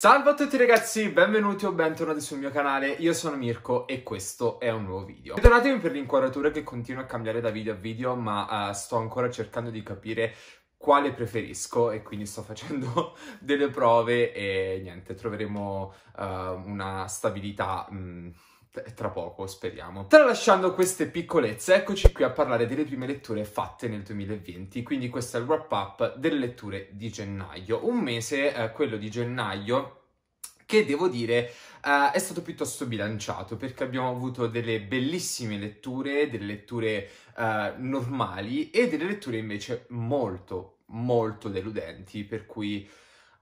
Salve a tutti ragazzi, benvenuti o bentornati sul mio canale, io sono Mirko e questo è un nuovo video. Perdonatemi per l'inquadratura che continua a cambiare da video a video, ma uh, sto ancora cercando di capire quale preferisco e quindi sto facendo delle prove e niente, troveremo uh, una stabilità... Mh, mm, tra poco, speriamo. Tralasciando queste piccolezze, eccoci qui a parlare delle prime letture fatte nel 2020, quindi questo è il wrap up delle letture di gennaio. Un mese, eh, quello di gennaio, che devo dire uh, è stato piuttosto bilanciato perché abbiamo avuto delle bellissime letture, delle letture uh, normali e delle letture invece molto, molto deludenti, per cui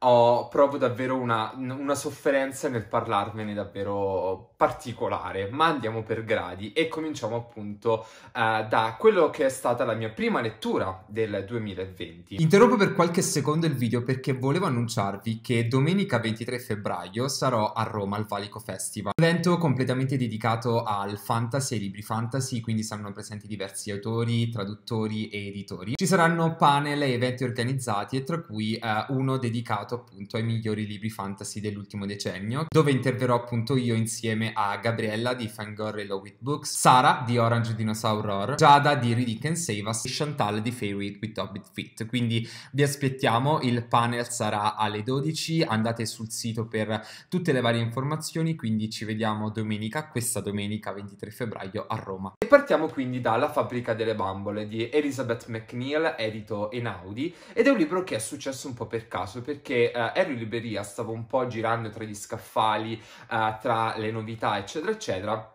ho, oh, provo davvero una, una sofferenza nel parlarvene davvero particolare, ma andiamo per gradi e cominciamo appunto eh, da quello che è stata la mia prima lettura del 2020. Interrompo per qualche secondo il video perché volevo annunciarvi che domenica 23 febbraio sarò a Roma al Valico Festival, un evento completamente dedicato al fantasy e libri fantasy, quindi saranno presenti diversi autori, traduttori e editori. Ci saranno panel e eventi organizzati e tra cui eh, uno dedicato appunto ai migliori libri fantasy dell'ultimo decennio, dove interverrò appunto io insieme insieme a Gabriella di Fangirl with Books, Sara di Orange Dinosaur Roar, Giada di Ridican Save Us e Chantal di Fairy with Hobbit Fit. Quindi vi aspettiamo, il panel sarà alle 12, andate sul sito per tutte le varie informazioni, quindi ci vediamo domenica, questa domenica 23 febbraio a Roma. E partiamo quindi dalla fabbrica delle bambole di Elizabeth McNeil, edito in Audi, ed è un libro che è successo un po' per caso perché eh, ero in libreria, stavo un po' girando tra gli scaffali, eh, tra le novità attività, eccetera, eccetera.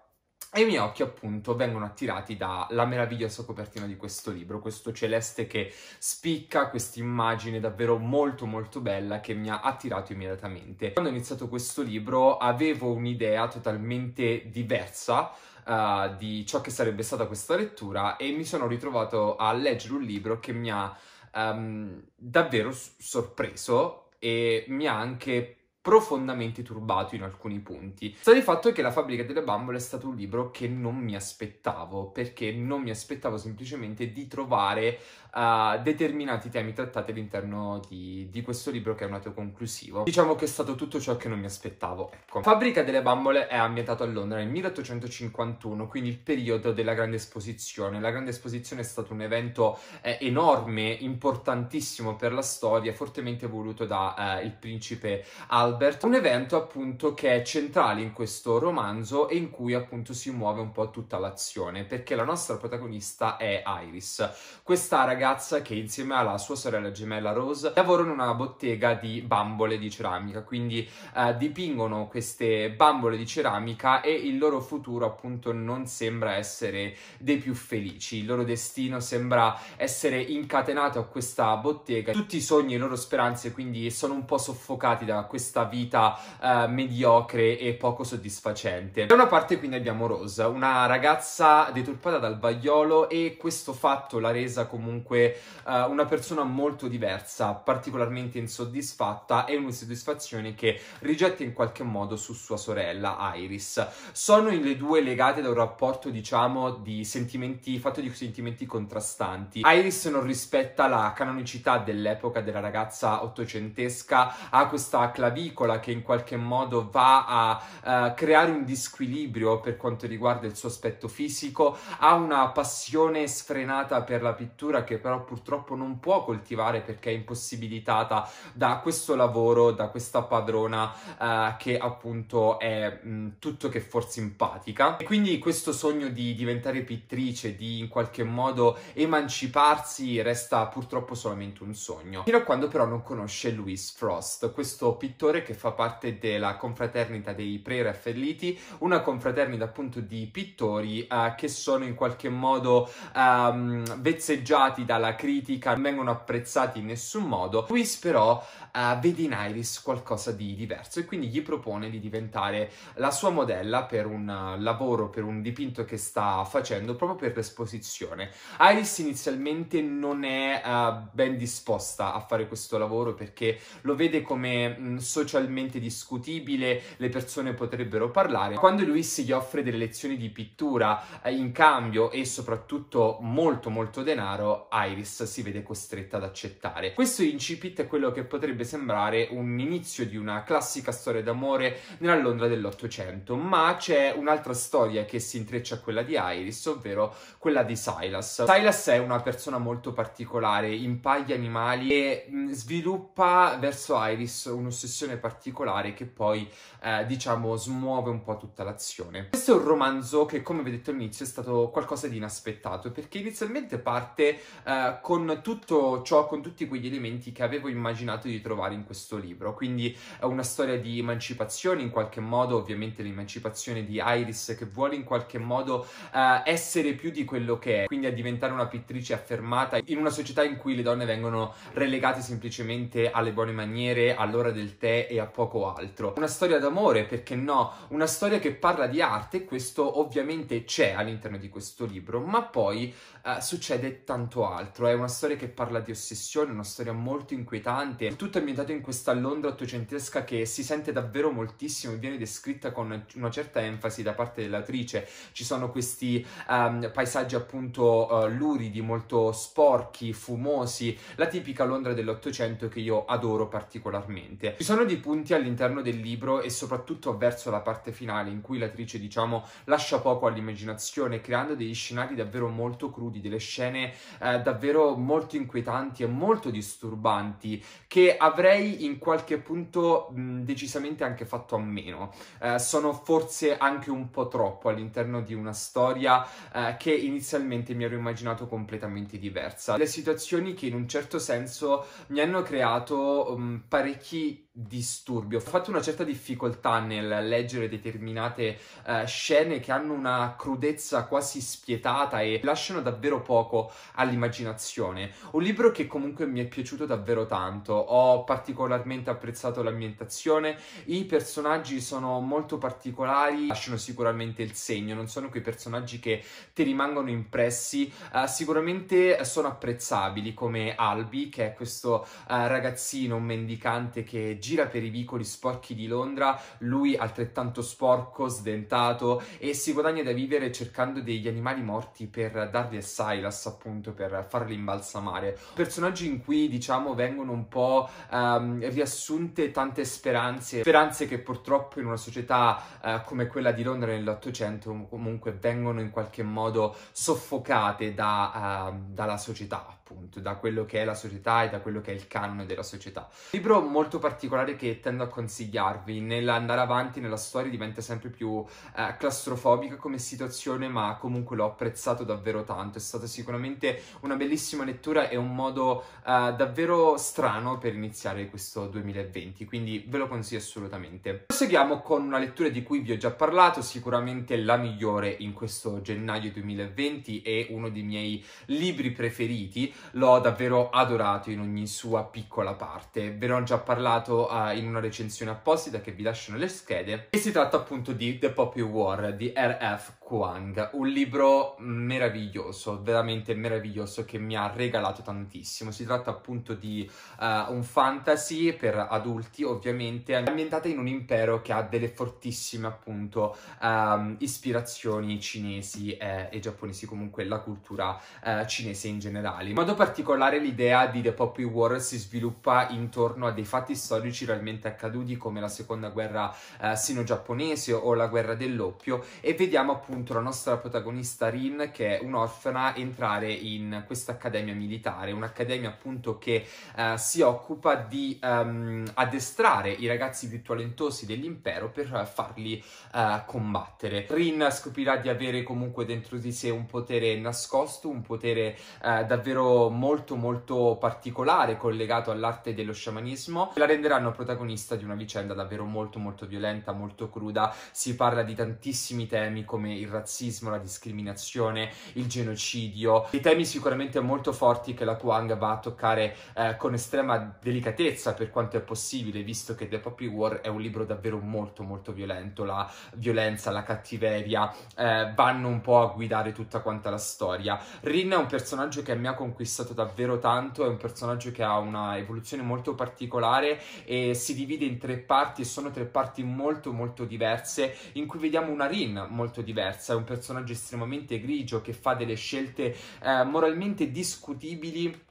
E i miei occhi appunto vengono attirati dalla meravigliosa copertina di questo libro, questo celeste che spicca, questa immagine davvero molto molto bella che mi ha attirato immediatamente. Quando ho iniziato questo libro avevo un'idea totalmente diversa uh, di ciò che sarebbe stata questa lettura e mi sono ritrovato a leggere un libro che mi ha um, davvero sorpreso e mi ha anche profondamente turbato in alcuni punti. Sta di fatto che La fabbrica delle bambole è stato un libro che non mi aspettavo, perché non mi aspettavo semplicemente di trovare a determinati temi trattati all'interno di, di, questo libro che è un autoconclusivo. Diciamo che è stato tutto ciò che non mi aspettavo, ecco. Fabbrica delle bambole è ambientato a Londra nel 1851, quindi il periodo della Grande Esposizione. La Grande Esposizione è stato un evento eh, enorme, importantissimo per la storia, fortemente voluto dal eh, principe Albert. Un evento appunto che è centrale in questo romanzo e in cui appunto si muove un po' tutta l'azione, perché la nostra protagonista è Iris, questa ragazza ragazza che insieme alla sua sorella gemella Rose lavorano in una bottega di bambole di ceramica, quindi eh, dipingono queste bambole di ceramica e il loro futuro appunto non sembra essere dei più felici, il loro destino sembra essere incatenato a questa bottega, tutti i sogni e le loro speranze quindi sono un po' soffocati da questa vita eh, mediocre e poco soddisfacente. Da una parte quindi abbiamo Rose, una ragazza deturpata dal vagliolo e questo fatto l'ha resa comunque comunque uh, una persona molto diversa, particolarmente insoddisfatta e un'insoddisfazione che rigetta in qualche modo su sua sorella Iris. Sono le due legate da un rapporto, diciamo, di sentimenti, fatto di sentimenti contrastanti. Iris non rispetta la canonicità dell'epoca della ragazza ottocentesca, ha questa clavicola che in qualche modo va a uh, creare un disquilibrio per quanto riguarda il suo aspetto fisico, ha una passione sfrenata per la pittura che però purtroppo non può coltivare perché è impossibilitata da questo lavoro, da questa padrona eh, che appunto è mh, mm, tutto che forse simpatica. E quindi questo sogno di diventare pittrice, di in qualche modo emanciparsi, resta purtroppo solamente un sogno. Fino a quando però non conosce Louis Frost, questo pittore che fa parte della confraternita dei pre-raffaelliti, una confraternita appunto di pittori eh, che sono in qualche modo um, vezzeggiati da dalla critica, non vengono apprezzati in nessun modo. Luis però uh, vede in Iris qualcosa di diverso e quindi gli propone di diventare la sua modella per un uh, lavoro, per un dipinto che sta facendo proprio per l'esposizione. Iris inizialmente non è uh, ben disposta a fare questo lavoro perché lo vede come mh, mm, socialmente discutibile, le persone potrebbero parlare. Quando Luis gli offre delle lezioni di pittura in cambio e soprattutto molto molto denaro, Iris si vede costretta ad accettare. Questo incipit è quello che potrebbe sembrare un inizio di una classica storia d'amore nella Londra dell'Ottocento, ma c'è un'altra storia che si intreccia a quella di Iris, ovvero quella di Silas. Silas è una persona molto particolare, impaglia animali e mm, sviluppa verso Iris un'ossessione particolare che poi, eh, diciamo, smuove un po' tutta l'azione. Questo è un romanzo che, come vi ho detto all'inizio, è stato qualcosa di inaspettato, perché inizialmente parte... Eh, eh, con tutto ciò, con tutti quegli elementi che avevo immaginato di trovare in questo libro. Quindi è eh, una storia di emancipazione, in qualche modo ovviamente l'emancipazione di Iris che vuole in qualche modo eh, essere più di quello che è, quindi a diventare una pittrice affermata in una società in cui le donne vengono relegate semplicemente alle buone maniere, all'ora del tè e a poco altro. Una storia d'amore, perché no? Una storia che parla di arte, questo ovviamente c'è all'interno di questo libro, ma poi eh, succede tanto altro altro. È una storia che parla di ossessione, una storia molto inquietante. Tutto è ambientato in questa Londra ottocentesca che si sente davvero moltissimo e viene descritta con una certa enfasi da parte dell'attrice. Ci sono questi um, paesaggi appunto uh, luridi, molto sporchi, fumosi, la tipica Londra dell'Ottocento che io adoro particolarmente. Ci sono dei punti all'interno del libro e soprattutto verso la parte finale in cui l'attrice, diciamo, lascia poco all'immaginazione, creando degli scenari davvero molto crudi, delle scene eh, davvero molto inquietanti e molto disturbanti che avrei in qualche punto mh, decisamente anche fatto a meno. Eh, sono forse anche un po' troppo all'interno di una storia eh, che inizialmente mi ero immaginato completamente diversa. Le situazioni che in un certo senso mi hanno creato mh, parecchi disturbi. Ho fatto una certa difficoltà nel leggere determinate uh, scene che hanno una crudezza quasi spietata e lasciano davvero poco all'immaginazione un'immaginazione. Un libro che comunque mi è piaciuto davvero tanto, ho particolarmente apprezzato l'ambientazione, i personaggi sono molto particolari, lasciano sicuramente il segno, non sono quei personaggi che ti rimangono impressi, uh, sicuramente sono apprezzabili come Albi, che è questo uh, ragazzino, un mendicante che gira per i vicoli sporchi di Londra, lui altrettanto sporco, sdentato e si guadagna da vivere cercando degli animali morti per darli a Silas, appunto, per per farli imbalsamare. Personaggi in cui, diciamo, vengono un po' ehm, riassunte tante speranze, speranze che purtroppo in una società eh, come quella di Londra nell'Ottocento comunque vengono in qualche modo soffocate da, eh, dalla società, appunto, da quello che è la società e da quello che è il canone della società. Un libro molto particolare che tendo a consigliarvi, nell'andare avanti nella storia diventa sempre più eh, claustrofobica come situazione, ma comunque l'ho apprezzato davvero tanto, è stata sicuramente una bellissima lettura e un modo eh, davvero strano per iniziare questo 2020, quindi ve lo consiglio assolutamente. Proseguiamo con una lettura di cui vi ho già parlato, sicuramente la migliore in questo gennaio 2020 e uno dei miei libri preferiti, l'ho davvero adorato in ogni sua piccola parte. Ve ne ho già parlato uh, in una recensione apposita che vi lascio nelle schede e si tratta appunto di The Poppy War di R.F. Kuang, un libro meraviglioso, veramente meraviglioso che mi ha regalato tantissimo. Si tratta appunto di uh, un fantasy per adulti, ovviamente, ambientata in un impero che ha delle fortissime appunto um, ispirazioni cinesi eh, e giapponesi, comunque la cultura eh, cinese in generale. In modo particolare l'idea di The Poppy War si sviluppa intorno a dei fatti storici realmente accaduti come la seconda guerra eh, sino-giapponese o la guerra dell'oppio e vediamo appunto appunto la nostra protagonista Rin, che è un'orfana, entrare in questa accademia militare, un'accademia appunto che eh, si occupa di um, addestrare i ragazzi più talentosi dell'impero per farli uh, combattere. Rin scoprirà di avere comunque dentro di sé un potere nascosto, un potere uh, davvero molto molto particolare collegato all'arte dello sciamanismo, la renderanno protagonista di una vicenda davvero molto molto violenta, molto cruda. Si parla di tantissimi temi come il razzismo, la discriminazione, il genocidio, I temi sicuramente molto forti che la Kuang va a toccare eh, con estrema delicatezza per quanto è possibile, visto che The Poppy War è un libro davvero molto molto violento, la violenza, la cattiveria eh, vanno un po' a guidare tutta quanta la storia. Rin è un personaggio che mi ha conquistato davvero tanto, è un personaggio che ha una evoluzione molto particolare e si divide in tre parti e sono tre parti molto molto diverse in cui vediamo una Rin molto diversa terza, è un personaggio estremamente grigio che fa delle scelte eh, moralmente discutibili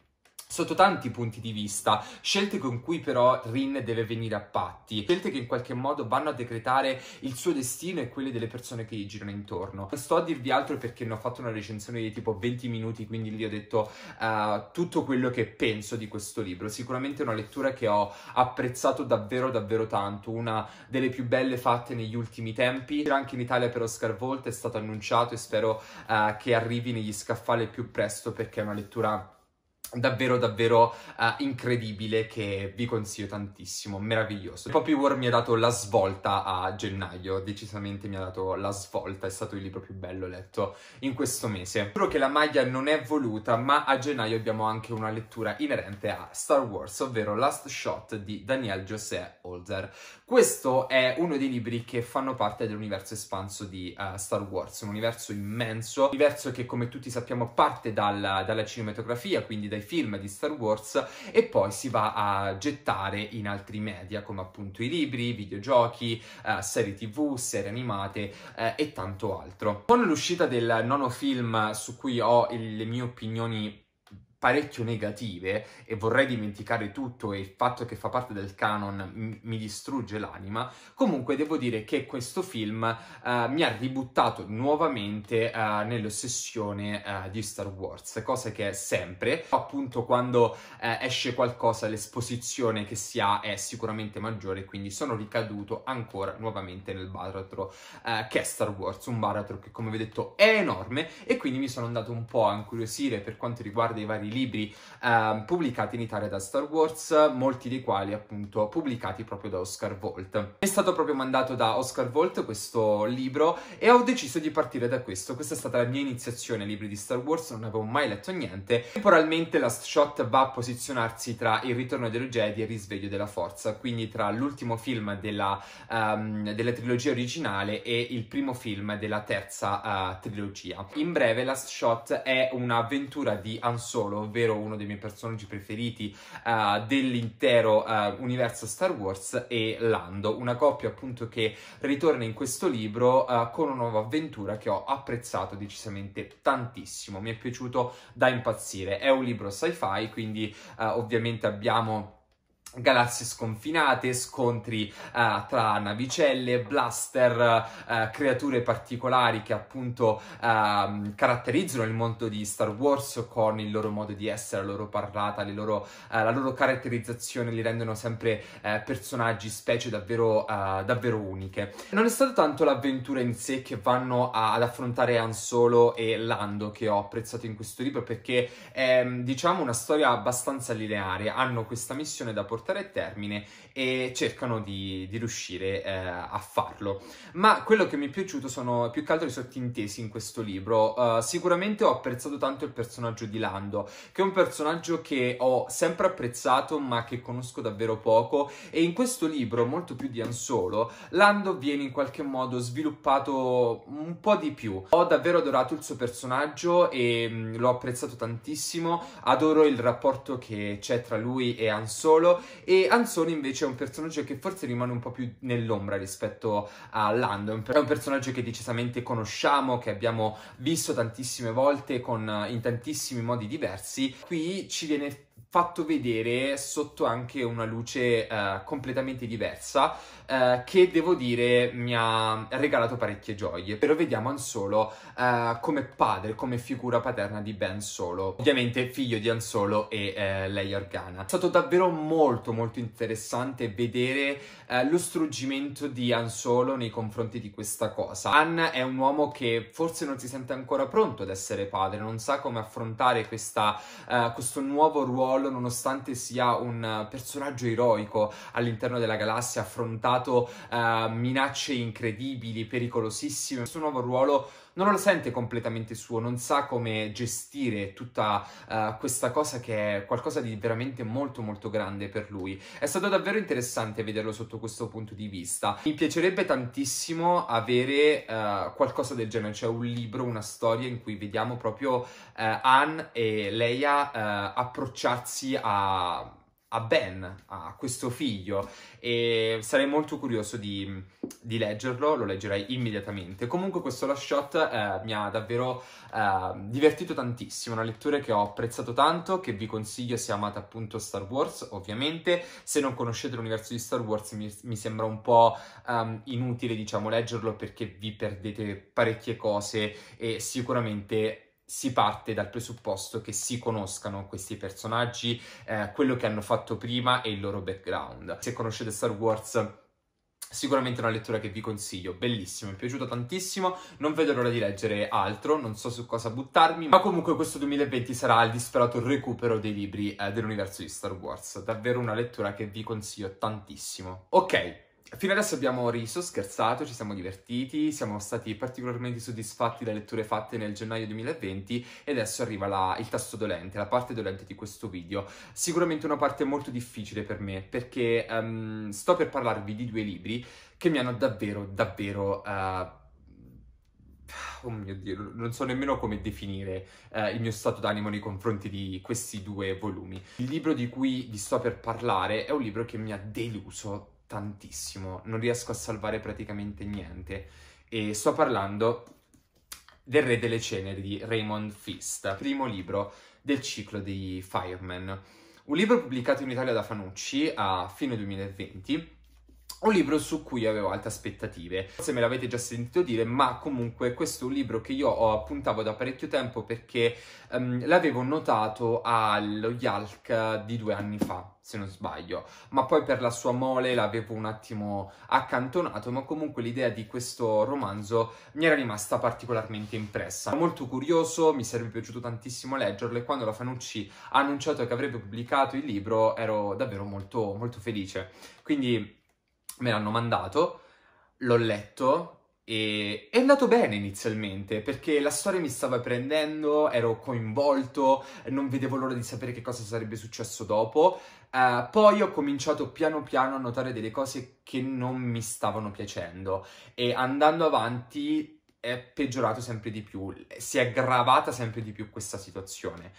sotto tanti punti di vista, scelte con cui però Rin deve venire a patti, scelte che in qualche modo vanno a decretare il suo destino e quelle delle persone che gli girano intorno. Non sto a dirvi altro perché ne ho fatto una recensione di tipo 20 minuti, quindi lì ho detto uh, tutto quello che penso di questo libro. Sicuramente è una lettura che ho apprezzato davvero davvero tanto, una delle più belle fatte negli ultimi tempi. C'era anche in Italia per Oscar Volta, è stato annunciato e spero uh, che arrivi negli scaffali più presto perché è una lettura davvero davvero uh, incredibile che vi consiglio tantissimo, meraviglioso. Poppy War mi ha dato la svolta a gennaio, decisamente mi ha dato la svolta, è stato il libro più bello letto in questo mese. Giuro che la maglia non è voluta, ma a gennaio abbiamo anche una lettura inerente a Star Wars, ovvero Last Shot di Daniel José Holder. Questo è uno dei libri che fanno parte dell'universo espanso di uh, Star Wars, un universo immenso, un universo che come tutti sappiamo parte dalla, dalla, cinematografia, quindi dai film di Star Wars, e poi si va a gettare in altri media come appunto i libri, i videogiochi, uh, serie tv, serie animate uh, e tanto altro. Con l'uscita del nono film su cui ho le mie opinioni parecchio negative e vorrei dimenticare tutto e il fatto che fa parte del canon mi distrugge l'anima, comunque devo dire che questo film uh, mi ha ributtato nuovamente uh, nell'ossessione uh, di Star Wars, cosa che è sempre, appunto quando esce qualcosa l'esposizione che si ha è sicuramente maggiore, quindi sono ricaduto ancora nuovamente nel baratro che è Star Wars, un baratro che come vi ho detto è enorme e quindi mi sono andato un po' a incuriosire per quanto riguarda i vari di libri eh, pubblicati in Italia da Star Wars, molti dei quali appunto pubblicati proprio da Oscar Volt. Mi è stato proprio mandato da Oscar Volt questo libro e ho deciso di partire da questo. Questa è stata la mia iniziazione ai libri di Star Wars, non avevo mai letto niente. Temporalmente Last Shot va a posizionarsi tra Il ritorno dello Jedi e Il risveglio della Forza, quindi tra l'ultimo film della, um, della trilogia originale e il primo film della terza uh, trilogia. In breve Last Shot è un'avventura di Han Solo ovvero uno dei miei personaggi preferiti uh, dell'intero uh, universo Star Wars, e Lando, una coppia appunto che ritorna in questo libro uh, con una nuova avventura che ho apprezzato decisamente tantissimo, mi è piaciuto da impazzire. È un libro sci-fi, quindi ovviamente abbiamo Galassie sconfinate, scontri uh, tra navicelle, blaster, uh, creature particolari che appunto uh, caratterizzano il mondo di Star Wars con il loro modo di essere, la loro parlata, loro, eh, la loro caratterizzazione li rendono sempre personaggi, specie davvero, davvero, uniche. Non è stata tanto l'avventura in sé che vanno a, ad affrontare Han Solo e Lando che ho apprezzato in questo libro perché è diciamo una storia abbastanza lineare, hanno questa missione da portare portare a termine e cercano di, di riuscire eh, a farlo. Ma quello che mi è piaciuto sono più che altro i sottintesi in questo libro. Uh, sicuramente ho apprezzato tanto il personaggio di Lando, che è un personaggio che ho sempre apprezzato ma che conosco davvero poco e in questo libro, molto più di Ansolo, Lando viene in qualche modo sviluppato un po' di più. Ho davvero adorato il suo personaggio e mm, l'ho apprezzato tantissimo, adoro il rapporto che c'è tra lui e Ansolo e Anzoni invece è un personaggio che forse rimane un po' più nell'ombra rispetto a Landon, è un personaggio che decisamente conosciamo, che abbiamo visto tantissime volte con, in tantissimi modi diversi, qui ci viene fatto vedere sotto anche una luce uh, completamente diversa uh, che devo dire mi ha regalato parecchie gioie. Però vediamo Han Solo uh, come padre, come figura paterna di Ben Solo, ovviamente figlio di Han Solo e lei Organa. È stato davvero molto molto interessante vedere lo struggimento di Han Solo nei confronti di questa cosa. Han è un uomo che forse non si sente ancora pronto ad essere padre, non sa come affrontare questa, questo nuovo ruolo Apollo, nonostante sia un eh, personaggio eroico all'interno della galassia, affrontato uh, minacce incredibili, pericolosissime, Questo nuovo ruolo non lo sente completamente suo, non sa come gestire tutta uh, questa cosa che è qualcosa di veramente molto molto grande per lui. È stato davvero interessante vederlo sotto questo punto di vista. Mi piacerebbe tantissimo avere uh, qualcosa del genere, cioè un libro, una storia in cui vediamo proprio uh, Anne e Leia approcciarsi a a Ben, a questo figlio, e sarei molto curioso di, di leggerlo, lo leggerei immediatamente. Comunque questo last shot eh, mi ha davvero eh, divertito tantissimo, una lettura che ho apprezzato tanto, che vi consiglio se amate appunto Star Wars, ovviamente. Se non conoscete l'universo di Star Wars mi, mi sembra un po' um, inutile, diciamo, leggerlo perché vi perdete parecchie cose e sicuramente si parte dal presupposto che si conoscano questi personaggi, eh, quello che hanno fatto prima e il loro background. Se conoscete Star Wars sicuramente una lettura che vi consiglio, bellissima, mi è piaciuta tantissimo, non vedo l'ora di leggere altro, non so su cosa buttarmi, ma comunque questo 2020 sarà il disperato recupero dei libri eh, dell'universo di Star Wars, davvero una lettura che vi consiglio tantissimo. Ok, Fino adesso abbiamo riso, scherzato, ci siamo divertiti, siamo stati particolarmente soddisfatti dalle letture fatte nel gennaio 2020 e adesso arriva la, il tasto dolente, la parte dolente di questo video. Sicuramente una parte molto difficile per me perché um, sto per parlarvi di due libri che mi hanno davvero, davvero... Uh, oh mio Dio, non so nemmeno come definire eh, il mio stato d'animo nei confronti di questi due volumi. Il libro di cui vi sto per parlare è un libro che mi ha deluso tantissimo, non riesco a salvare praticamente niente. E sto parlando del Re delle Ceneri di Raymond Fist, primo libro del ciclo dei Fireman. Un libro pubblicato in Italia da Fanucci a fine 2020 un libro su cui avevo alte aspettative. Forse me l'avete già sentito dire, ma comunque questo è un libro che io appuntavo da parecchio tempo perché um, l'avevo notato allo Yalk di due anni fa, se non sbaglio, ma poi per la sua mole l'avevo un attimo accantonato, ma comunque l'idea di questo romanzo mi era rimasta particolarmente impressa. Molto curioso, mi sarebbe piaciuto tantissimo leggerlo e quando la Fanucci ha annunciato che avrebbe pubblicato il libro ero davvero molto, molto felice. Quindi me l'hanno mandato, l'ho letto e è andato bene inizialmente perché la storia mi stava prendendo, ero coinvolto, non vedevo l'ora di sapere che cosa sarebbe successo dopo. Uh, poi ho cominciato piano piano a notare delle cose che non mi stavano piacendo e andando avanti è peggiorato sempre di più, si è aggravata sempre di più questa situazione.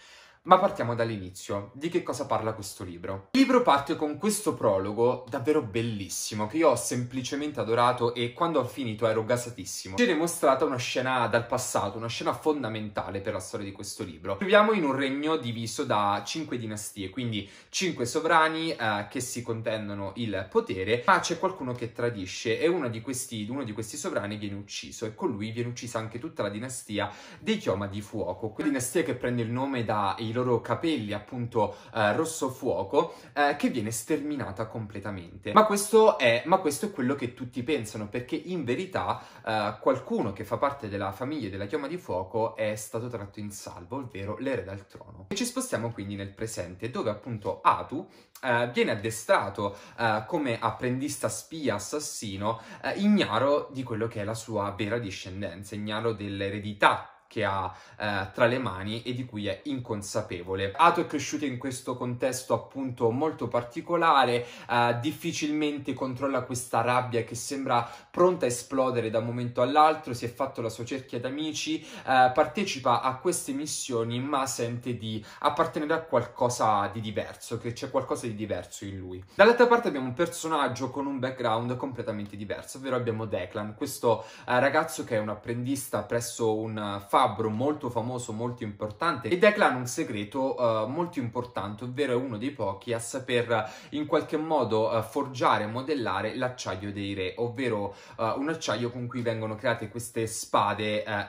Ma partiamo dall'inizio. Di che cosa parla questo libro? Il libro parte con questo prologo davvero bellissimo che io ho semplicemente adorato e quando ho finito ero gasatissimo. Ci è mostrata una scena dal passato, una scena fondamentale per la storia di questo libro. Viviamo in un regno diviso da cinque dinastie, quindi cinque sovrani eh, che si contendono il potere, ma c'è qualcuno che tradisce e uno di, questi, uno di questi sovrani viene ucciso e con lui viene uccisa anche tutta la dinastia dei Chioma di Fuoco, quella dinastia che prende il nome da il i loro capelli appunto eh, rosso fuoco eh, che viene sterminata completamente. Ma questo, è, ma questo, è, quello che tutti pensano perché in verità eh, qualcuno che fa parte della famiglia della chioma di fuoco è stato tratto in salvo, ovvero l'erede al trono. E ci spostiamo quindi nel presente dove appunto Atu eh, viene addestrato eh, come apprendista spia assassino eh, ignaro di quello che è la sua vera discendenza, ignaro dell'eredità che ha eh, tra le mani e di cui è inconsapevole. Ato è cresciuto in questo contesto appunto molto particolare, eh, difficilmente controlla questa rabbia che sembra pronta a esplodere da un momento all'altro, si è fatto la sua cerchia d'amici, eh, partecipa a queste missioni ma sente di appartenere a qualcosa di diverso, che c'è qualcosa di diverso in lui. Dall'altra parte abbiamo un personaggio con un background completamente diverso, ovvero abbiamo Declan, questo eh, ragazzo che è un apprendista presso un farm eh, fabbro molto famoso, molto importante e declana un segreto uh, molto importante, ovvero è uno dei pochi a saper eh, in qualche modo uh, forgiare e modellare l'acciaio dei re, ovvero uh, un acciaio con cui vengono create queste spade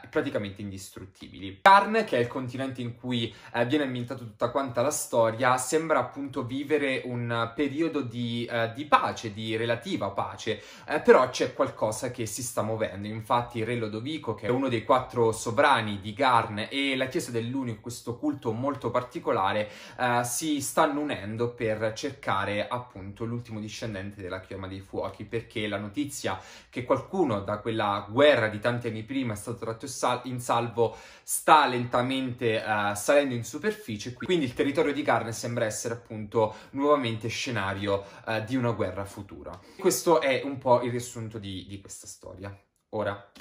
praticamente indistruttibili. Karn, che è il continente in cui viene ambientata tutta quanta la storia, sembra appunto vivere un periodo di, di pace, di relativa pace, però c'è qualcosa che si sta muovendo, infatti il re Lodovico, che è uno dei quattro sovrani mariani di Garne e la chiesa dell'Unico, questo culto molto particolare, eh, si stanno unendo per cercare appunto l'ultimo discendente della Chioma dei Fuochi, perché la notizia che qualcuno da quella guerra di tanti anni prima è stato tratto in salvo sta lentamente eh, salendo in superficie, quindi il territorio di Garne sembra essere appunto nuovamente scenario eh, di una guerra futura. Questo è un po' il riassunto di, di questa storia. Ora,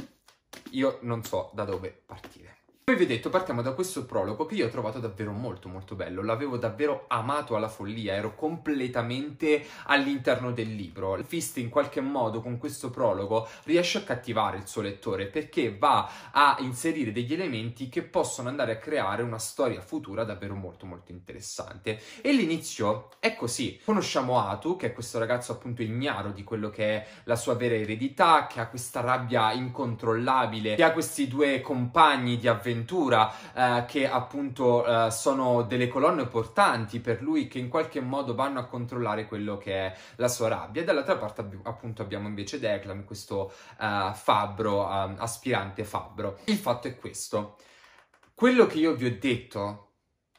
io non so da dove partire. Come vi ho detto, partiamo da questo prologo che io ho trovato davvero molto molto bello, l'avevo davvero amato alla follia, ero completamente all'interno del libro. Fist in qualche modo con questo prologo riesce a cattivare il suo lettore perché va a inserire degli elementi che possono andare a creare una storia futura davvero molto molto interessante. E l'inizio è così, conosciamo Atu che è questo ragazzo appunto ignaro di quello che è la sua vera eredità, che ha questa rabbia incontrollabile, che ha questi due compagni di avventura Ventura, eh, che appunto eh, sono delle colonne portanti per lui che in qualche modo vanno a controllare quello che è la sua rabbia. Dall'altra parte appunto abbiamo invece Declan, questo eh, fabbro, ehm, aspirante fabbro. Il fatto è questo. Quello che io vi ho detto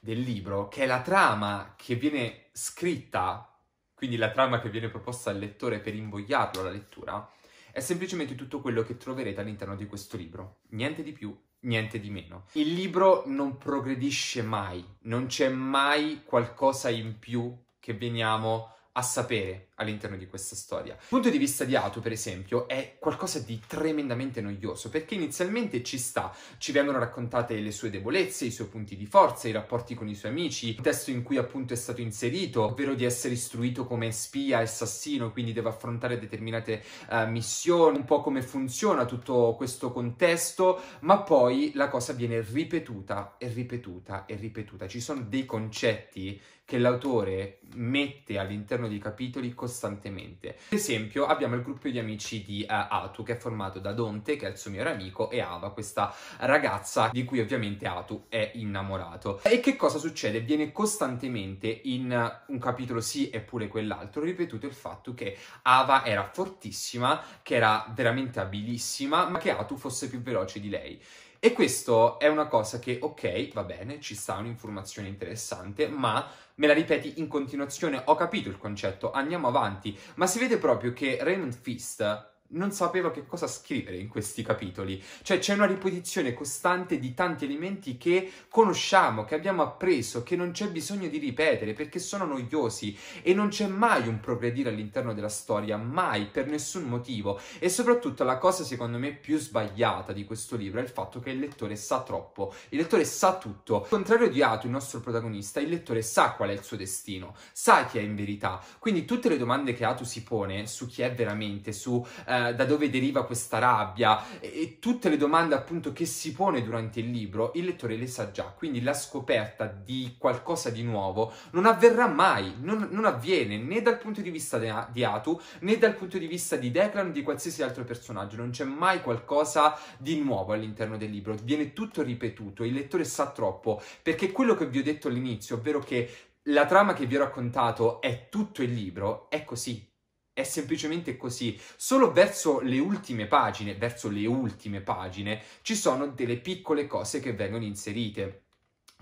del libro, che è la trama che viene scritta, quindi la trama che viene proposta al lettore per invogliarlo alla lettura, è semplicemente tutto quello che troverete all'interno di questo libro, niente di più niente di meno. Il libro non progredisce mai, non c'è mai qualcosa in più che veniamo a sapere all'interno di questa storia. Il punto di vista di Ato, per esempio, è qualcosa di tremendamente noioso, perché inizialmente ci sta, ci vengono raccontate le sue debolezze, i suoi punti di forza, i rapporti con i suoi amici, il testo in cui appunto è stato inserito, ovvero di essere istruito come spia, assassino, quindi deve affrontare determinate uh, missioni, un po' come funziona tutto questo contesto, ma poi la cosa viene ripetuta e ripetuta e ripetuta. Ci sono dei concetti che l'autore mette all'interno dei capitoli costantemente. Ad esempio abbiamo il gruppo di amici di uh, Atu che è formato da Dante, che è il suo migliore amico, e Ava, questa ragazza di cui ovviamente Atu è innamorato. E che cosa succede? Viene costantemente in uh, un capitolo sì eppure quell'altro ripetuto il fatto che Ava era fortissima, che era veramente abilissima, ma che Atu fosse più veloce di lei. E questo è una cosa che, ok, va bene, ci sta un'informazione interessante, ma me la ripeti in continuazione, ho capito il concetto, andiamo avanti, ma si vede proprio che Raymond Fist non sapeva che cosa scrivere in questi capitoli. Cioè c'è una ripetizione costante di tanti elementi che conosciamo, che abbiamo appreso, che non c'è bisogno di ripetere perché sono noiosi e non c'è mai un progredire all'interno della storia, mai, per nessun motivo. E soprattutto la cosa secondo me più sbagliata di questo libro è il fatto che il lettore sa troppo, il lettore sa tutto. Al contrario di Ato, il nostro protagonista, il lettore sa qual è il suo destino, sa chi è in verità. Quindi tutte le domande che Ato si pone su chi è veramente, su... Eh, da dove deriva questa rabbia e, tutte le domande appunto che si pone durante il libro, il lettore le sa già, quindi la scoperta di qualcosa di nuovo non avverrà mai, non, non avviene né dal punto di vista de, di Atu né dal punto di vista di Declan di qualsiasi altro personaggio, non c'è mai qualcosa di nuovo all'interno del libro, viene tutto ripetuto, il lettore sa troppo, perché quello che vi ho detto all'inizio, ovvero che la trama che vi ho raccontato è tutto il libro, è così, è semplicemente così. Solo verso le ultime pagine, verso le ultime pagine, ci sono delle piccole cose che vengono inserite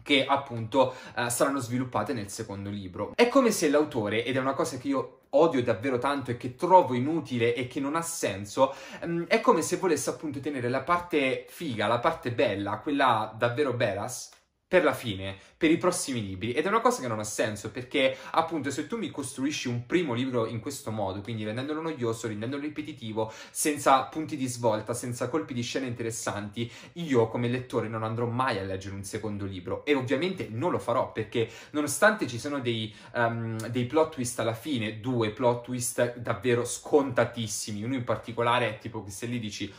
che appunto eh, saranno sviluppate nel secondo libro. È come se l'autore, ed è una cosa che io odio davvero tanto e che trovo inutile e che non ha senso, ehm, è come se volesse appunto tenere la parte figa, la parte bella, quella davvero belas, per la fine, per i prossimi libri. Ed è una cosa che non ha senso perché, appunto, se tu mi costruisci un primo libro in questo modo, quindi rendendolo noioso, rendendolo ripetitivo, senza punti di svolta, senza colpi di scena interessanti, io come lettore non andrò mai a leggere un secondo libro. E ovviamente non lo farò perché, nonostante ci siano dei, um, dei plot twist alla fine, due plot twist davvero scontatissimi, uno in particolare è tipo che se lì dici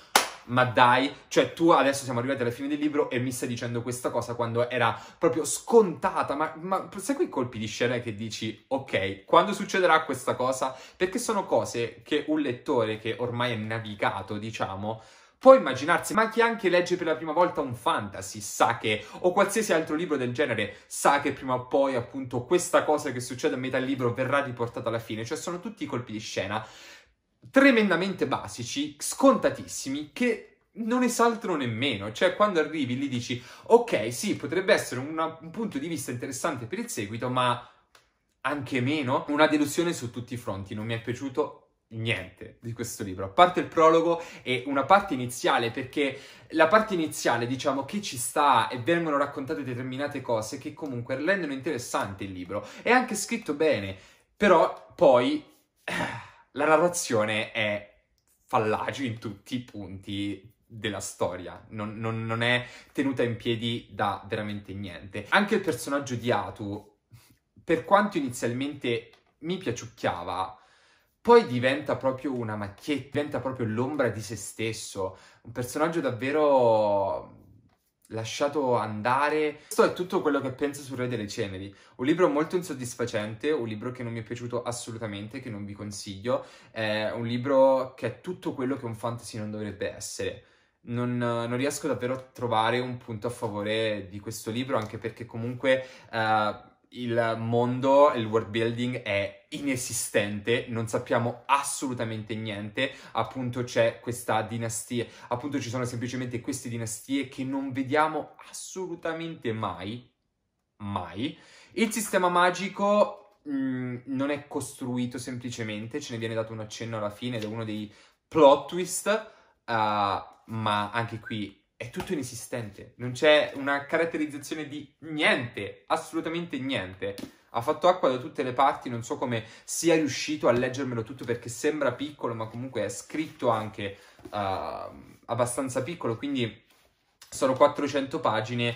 ma dai, cioè tu adesso siamo arrivati alla fine del libro e mi stai dicendo questa cosa quando era proprio scontata, ma, ma sai quei colpi di scena che dici, ok, quando succederà questa cosa? Perché sono cose che un lettore che ormai è navigato, diciamo, può immaginarsi, ma chi anche legge per la prima volta un fantasy sa che, o qualsiasi altro libro del genere, sa che prima o poi appunto questa cosa che succede a metà libro verrà riportata alla fine, cioè sono tutti colpi di scena tremendamente basici, scontatissimi, che non esaltano nemmeno, cioè quando arrivi lì dici ok sì potrebbe essere una, un punto di vista interessante per il seguito ma anche meno, una delusione su tutti i fronti, non mi è piaciuto niente di questo libro, a parte il prologo e una parte iniziale, perché la parte iniziale, diciamo, che ci sta e vengono raccontate determinate cose che comunque rendono interessante il libro. È anche scritto bene, però poi eh, la narrazione è fallace in tutti i punti della storia, non, non, non è tenuta in piedi da veramente niente. Anche il personaggio di Atu, per quanto inizialmente mi piaciucchiava, poi diventa proprio una macchietta, diventa proprio l'ombra di se stesso, un personaggio davvero lasciato andare. Questo è tutto quello che penso sul Re delle Ceneri. Un libro molto insoddisfacente, un libro che non mi è piaciuto assolutamente, che non vi consiglio. È un libro che è tutto quello che un fantasy non dovrebbe essere. Non, non riesco davvero a trovare un punto a favore di questo libro, anche perché comunque uh, il mondo, il world building è inesistente, non sappiamo assolutamente niente, appunto c'è questa dinastia, appunto ci sono semplicemente queste dinastie che non vediamo assolutamente mai, mai. Il sistema magico mh, mm, non è costruito semplicemente, ce ne viene dato un accenno alla fine ed è uno dei plot twist, uh, ma anche qui è tutto inesistente, non c'è una caratterizzazione di niente, assolutamente niente. Ha fatto acqua da tutte le parti, non so come sia riuscito a leggermelo tutto perché sembra piccolo, ma comunque è scritto anche uh, abbastanza piccolo, quindi sono 400 pagine.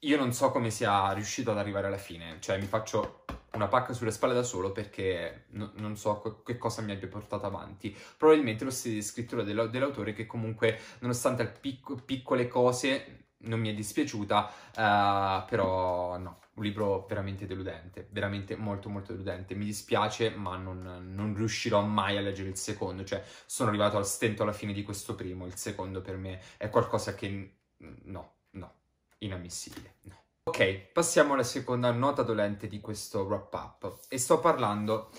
Io non so come sia riuscito ad arrivare alla fine, cioè mi faccio una pacca sulle spalle da solo perché no, non so che cosa mi abbia portato avanti. Probabilmente lo stile di scrittura dell'a- dell'autore che comunque, nonostante pic- piccole cose, non mi è dispiaciuta, uh, però no un libro veramente deludente, veramente molto molto deludente. Mi dispiace, ma non, non, riuscirò mai a leggere il secondo, cioè sono arrivato al stento alla fine di questo primo, il secondo per me è qualcosa che no, no, inammissibile, no. Ok, passiamo alla seconda nota dolente di questo wrap up e sto parlando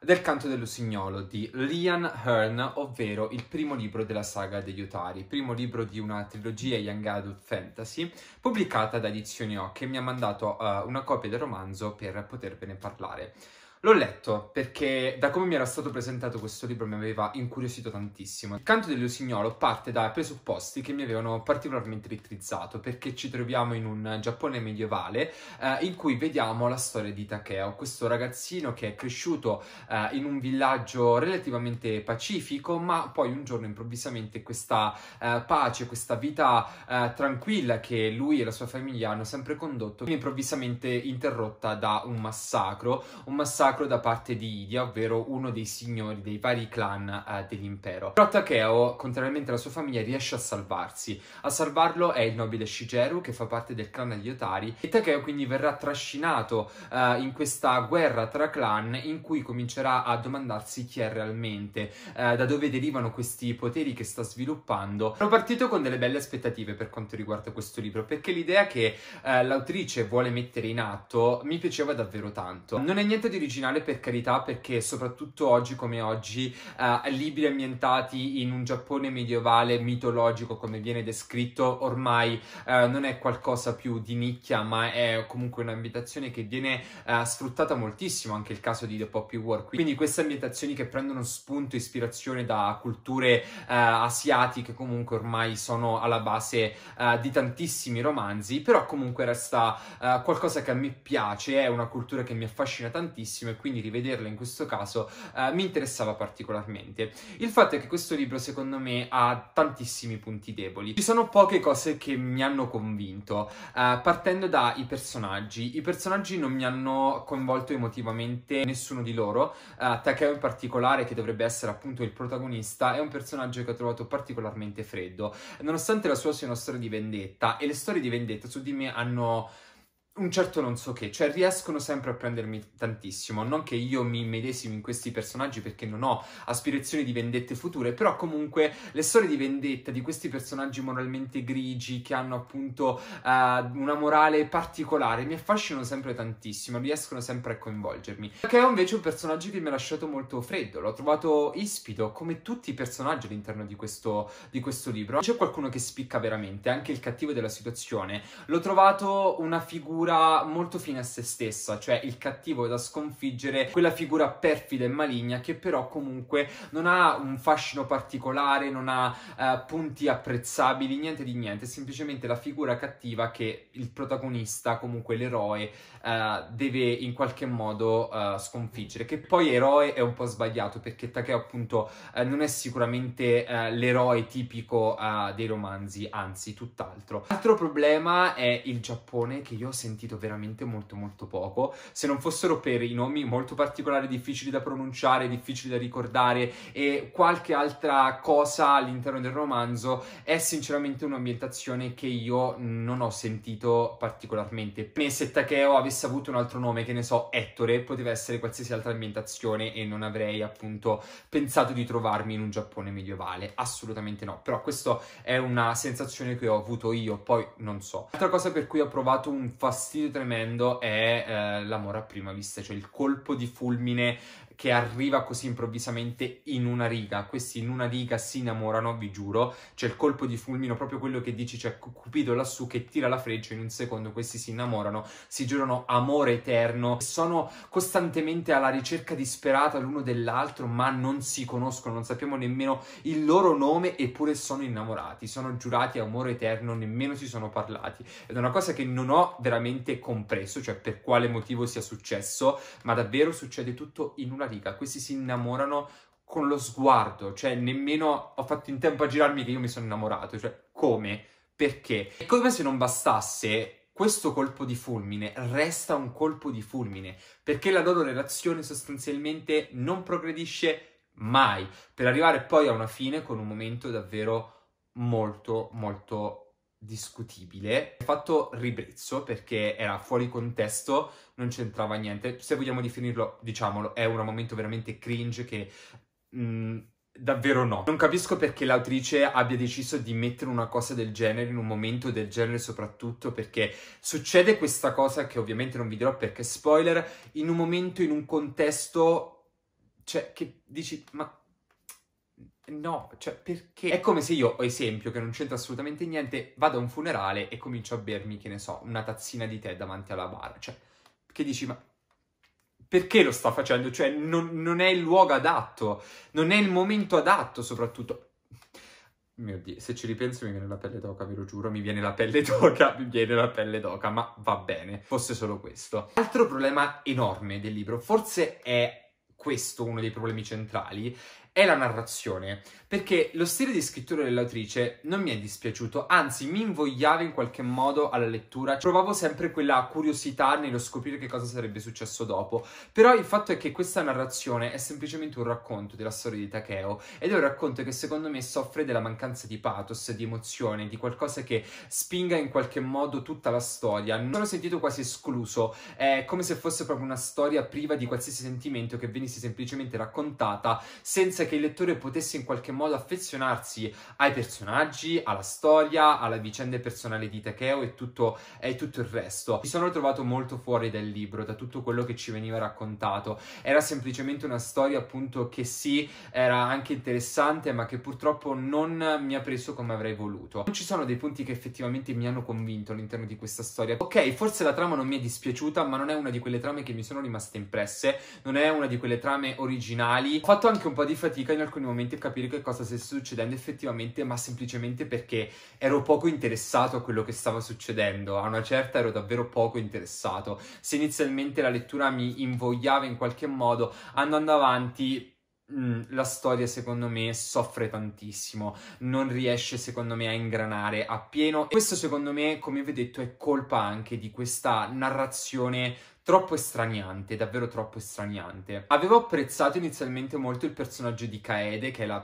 del Canto dell'Usignolo di Lian Hearn, ovvero il primo libro della saga degli Utari, primo libro di una trilogia Young Adult Fantasy pubblicata da Edizioni O, che mi ha mandato uh, una copia del romanzo per potervene parlare. L'ho letto perché da come mi era stato presentato questo libro mi aveva incuriosito tantissimo. Il canto dell'usignolo parte da presupposti che mi avevano particolarmente elettrizzato perché ci troviamo in un Giappone medievale eh, in cui vediamo la storia di Takeo, questo ragazzino che è cresciuto eh, in un villaggio relativamente pacifico ma poi un giorno improvvisamente questa eh, pace, questa vita eh, tranquilla che lui e la sua famiglia hanno sempre condotto viene improvvisamente interrotta da un massacro, un massacro massacro da parte di Idia, ovvero uno dei signori dei vari clan eh, dell'impero. Però Takeo, contrariamente alla sua famiglia, riesce a salvarsi. A salvarlo è il nobile Shigeru, che fa parte del clan degli Otari, e Takeo quindi verrà trascinato eh, in questa guerra tra clan in cui comincerà a domandarsi chi è realmente, eh, da dove derivano questi poteri che sta sviluppando. Sono partito con delle belle aspettative per quanto riguarda questo libro, perché l'idea che eh, l'autrice vuole mettere in atto mi piaceva davvero tanto. Non è niente di originale originale per carità perché soprattutto oggi come oggi eh, libri ambientati in un Giappone medievale mitologico come viene descritto ormai eh, non è qualcosa più di nicchia ma è comunque un'ambientazione che viene eh, sfruttata moltissimo anche il caso di The Poppy War quindi queste ambientazioni che prendono spunto e ispirazione da culture eh, asiatiche comunque ormai sono alla base eh, di tantissimi romanzi però comunque resta eh, qualcosa che a me piace è una cultura che mi affascina tantissimo e quindi rivederla in questo caso eh, mi interessava particolarmente. Il fatto è che questo libro secondo me ha tantissimi punti deboli. Ci sono poche cose che mi hanno convinto, eh, partendo dai personaggi. I personaggi non mi hanno coinvolto emotivamente nessuno di loro, eh, Takeo in particolare che dovrebbe essere appunto il protagonista è un personaggio che ho trovato particolarmente freddo, nonostante la sua sia una storia di vendetta e le storie di vendetta su di me hanno un certo non so che, cioè riescono sempre a prendermi tantissimo, non che io mi medesimo in questi personaggi perché non ho aspirazioni di vendette future, però comunque le storie di vendetta di questi personaggi moralmente grigi che hanno appunto uh, una morale particolare mi affascinano sempre tantissimo, riescono sempre a coinvolgermi. Che è invece un personaggio che mi ha lasciato molto freddo, l'ho trovato ispido come tutti i personaggi all'interno di questo, di questo libro. C'è qualcuno che spicca veramente, anche il cattivo della situazione, l'ho trovato una figura figura molto fine a se stessa, cioè il cattivo da sconfiggere, quella figura perfida e maligna che però comunque non ha un fascino particolare, non ha eh, punti apprezzabili, niente di niente, è semplicemente la figura cattiva che il protagonista, comunque l'eroe, eh, deve in qualche modo eh, sconfiggere, che poi eroe è un po' sbagliato perché Takeo appunto eh, non è sicuramente eh, l'eroe tipico eh, dei romanzi, anzi tutt'altro. Altro problema è il Giappone che io ho sentito sentito veramente molto molto poco, se non fossero per i nomi molto particolari, difficili da pronunciare, difficili da ricordare e qualche altra cosa all'interno del romanzo, è sinceramente un'ambientazione che io non ho sentito particolarmente. E se Takeo avesse avuto un altro nome, che ne so, Ettore, poteva essere qualsiasi altra ambientazione e non avrei appunto pensato di trovarmi in un Giappone medievale, assolutamente no, però questa è una sensazione che ho avuto io, poi non so. Altra cosa per cui ho provato un fastidio fastidio tremendo è eh, l'amore a prima vista, cioè il colpo di fulmine che arriva così improvvisamente in una riga. Questi in una riga si innamorano, vi giuro. C'è il colpo di fulmino, proprio quello che dici, c'è cioè Cupido lassù che tira la freccia in un secondo, questi si innamorano, si giurano amore eterno, sono costantemente alla ricerca disperata l'uno dell'altro, ma non si conoscono, non sappiamo nemmeno il loro nome, eppure sono innamorati, sono giurati amore eterno, nemmeno si sono parlati. Ed è una cosa che non ho veramente compreso, cioè per quale motivo sia successo, ma davvero succede tutto in una riga, questi si innamorano con lo sguardo, cioè nemmeno ho fatto in tempo a girarmi che io mi sono innamorato, cioè come? Perché? È come se non bastasse, questo colpo di fulmine resta un colpo di fulmine, perché la loro relazione sostanzialmente non progredisce mai, per arrivare poi a una fine con un momento davvero molto molto discutibile, fatto ribrezzo perché era fuori contesto, non c'entrava niente. Se vogliamo definirlo, diciamolo, è un momento veramente cringe che mh, mm, davvero no. Non capisco perché l'autrice abbia deciso di mettere una cosa del genere in un momento del genere, soprattutto perché succede questa cosa che ovviamente non vi dirò perché spoiler, in un momento, in un contesto, cioè che dici ma No, cioè perché? È come se io, esempio, che non c'entra assolutamente niente, vado a un funerale e comincio a bermi, che ne so, una tazzina di tè davanti alla bara. Cioè, che dici, ma perché lo sta facendo? Cioè, non, non, è il luogo adatto, non è il momento adatto soprattutto. Mio Dio, se ci ripenso mi viene la pelle d'oca, ve lo giuro, mi viene la pelle d'oca, mi viene la pelle d'oca, ma va bene, fosse solo questo. Altro problema enorme del libro, forse è questo uno dei problemi centrali, è la narrazione, perché lo stile di scrittura dell'autrice non mi è dispiaciuto, anzi mi invogliava in qualche modo alla lettura, provavo sempre quella curiosità nello scoprire che cosa sarebbe successo dopo, però il fatto è che questa narrazione è semplicemente un racconto della storia di Takeo ed è un racconto che secondo me soffre della mancanza di pathos, di emozione, di qualcosa che spinga in qualche modo tutta la storia, non l'ho sentito quasi escluso, è come se fosse proprio una storia priva di qualsiasi sentimento che venisse semplicemente raccontata senza che il lettore potesse in qualche modo affezionarsi ai personaggi, alla storia, alle vicende personali di Takeo e tutto, e tutto il resto. Mi sono trovato molto fuori dal libro, da tutto quello che ci veniva raccontato. Era semplicemente una storia appunto che sì, era anche interessante, ma che purtroppo non mi ha preso come avrei voluto. Non ci sono dei punti che effettivamente mi hanno convinto all'interno di questa storia. Ok, forse la trama non mi è dispiaciuta, ma non è una di quelle trame che mi sono rimaste impresse, non è una di quelle trame originali. Ho fatto anche un po' di fatica fatica in alcuni momenti a capire che cosa stesse succedendo effettivamente, ma semplicemente perché ero poco interessato a quello che stava succedendo. A una certa ero davvero poco interessato. Se inizialmente la lettura mi invogliava in qualche modo, andando avanti Mm, la storia secondo me soffre tantissimo, non riesce secondo me a ingranare appieno e questo secondo me, come vi ho detto, è colpa anche di questa narrazione troppo estraniante, davvero troppo estraniante. Avevo apprezzato inizialmente molto il personaggio di Kaede, che è la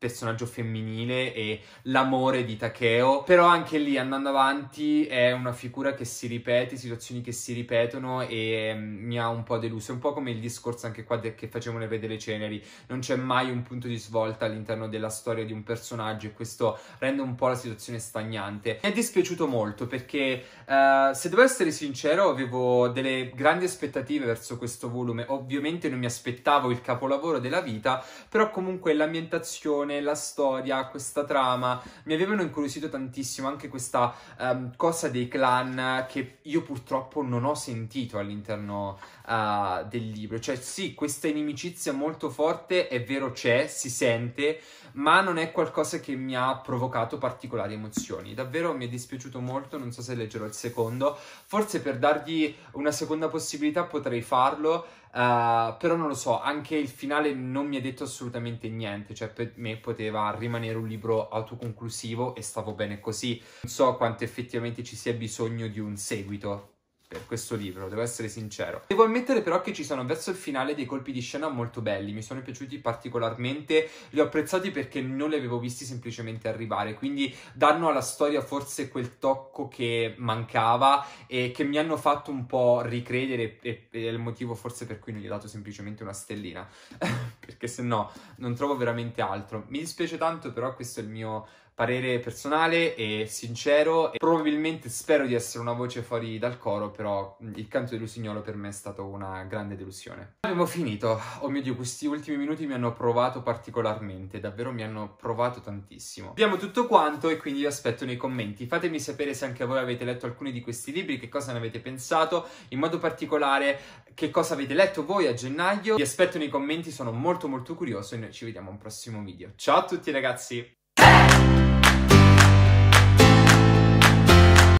personaggio femminile e l'amore di Takeo, però anche lì andando avanti è una figura che si ripete, situazioni che si ripetono e mm, mi ha un po' deluso, è un po' come il discorso anche qua de- che facevamo nelle le ceneri, non c'è mai un punto di svolta all'interno della storia di un personaggio e questo rende un po' la situazione stagnante. Mi è dispiaciuto molto perché uh, se devo essere sincero avevo delle grandi aspettative verso questo volume, ovviamente non mi aspettavo il capolavoro della vita, però comunque l'ambientazione narrazione, la storia, questa trama, mi avevano incuriosito tantissimo anche questa um, cosa dei clan che io purtroppo non ho sentito all'interno uh, del libro. Cioè sì, questa inimicizia molto forte è vero c'è, si sente, ma non è qualcosa che mi ha provocato particolari emozioni. Davvero mi è dispiaciuto molto, non so se leggerò il secondo, forse per dargli una seconda possibilità potrei farlo. Uh, però non lo so, anche il finale non mi ha detto assolutamente niente, cioè per me poteva rimanere un libro autoconclusivo e stavo bene così. Non so quanto effettivamente ci sia bisogno di un seguito per questo libro, devo essere sincero. Devo ammettere però che ci sono verso il finale dei colpi di scena molto belli, mi sono piaciuti particolarmente, li ho apprezzati perché non li avevo visti semplicemente arrivare, quindi danno alla storia forse quel tocco che mancava e che mi hanno fatto un po' ricredere e, e è il motivo forse per cui non gli ho dato semplicemente una stellina, perché se no non trovo veramente altro. Mi dispiace tanto però questo è il mio parere personale e sincero e probabilmente spero di essere una voce fuori dal coro, però mm, il canto dell'usignolo per me è stato una grande delusione. Abbiamo finito. Oh mio Dio, questi ultimi minuti mi hanno provato particolarmente, davvero mi hanno provato tantissimo. Abbiamo tutto quanto e quindi vi aspetto nei commenti. Fatemi sapere se anche voi avete letto alcuni di questi libri, che cosa ne avete pensato, in modo particolare che cosa avete letto voi a gennaio. Vi aspetto nei commenti, sono molto molto curioso e noi ci vediamo a un prossimo video. Ciao a tutti ragazzi!